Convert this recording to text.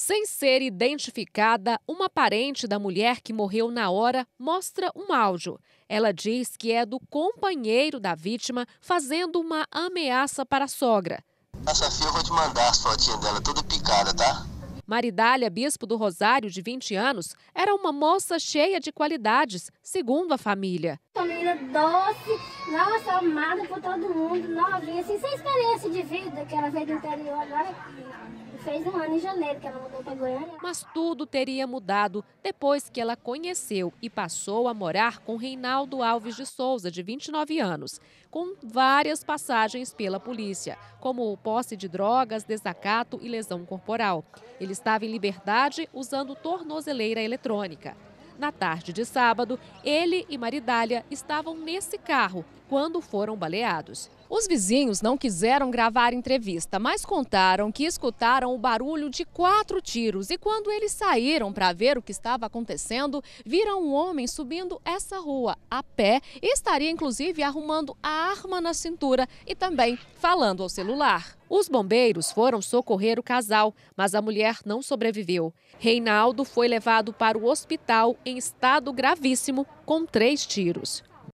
Sem ser identificada, uma parente da mulher que morreu na hora mostra um áudio. Ela diz que é do companheiro da vítima fazendo uma ameaça para a sogra. Essa filha eu vou te mandar as fotinhas dela, toda picada, tá? Maridália Bispo do Rosário, de 20 anos, era uma moça cheia de qualidades, segundo a família. Uma menina doce, nossa, amada por todo mundo, novinha, assim, sem experiência de vida, que ela veio do interior, agora né? fez um ano em janeiro que ela mudou para Goiânia. Mas tudo teria mudado depois que ela conheceu e passou a morar com Reinaldo Alves de Souza, de 29 anos, com várias passagens pela polícia, como posse de drogas, desacato e lesão corporal. Ele estava em liberdade usando tornozeleira eletrônica. Na tarde de sábado, ele e Maridália estavam nesse carro quando foram baleados. Os vizinhos não quiseram gravar entrevista, mas contaram que escutaram o barulho de quatro tiros e quando eles saíram para ver o que estava acontecendo, viram um homem subindo essa rua a pé e estaria inclusive arrumando a arma na cintura e também falando ao celular. Os bombeiros foram socorrer o casal, mas a mulher não sobreviveu. Reinaldo foi levado para o hospital em estado gravíssimo, com três tiros.